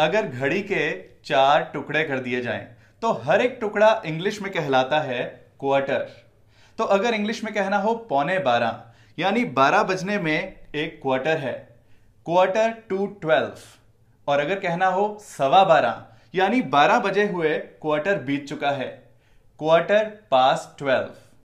अगर घड़ी के चार टुकड़े कर दिए जाएं तो हर एक टुकड़ा इंग्लिश में कहलाता है क्वार्टर तो अगर इंग्लिश में कहना हो पौने बारह यानी बारह बजने में एक क्वार्टर है क्वार्टर टू ट्वेल्व और अगर कहना हो सवा बारह यानी बारह बजे हुए क्वार्टर बीत चुका है क्वार्टर पास ट्वेल्व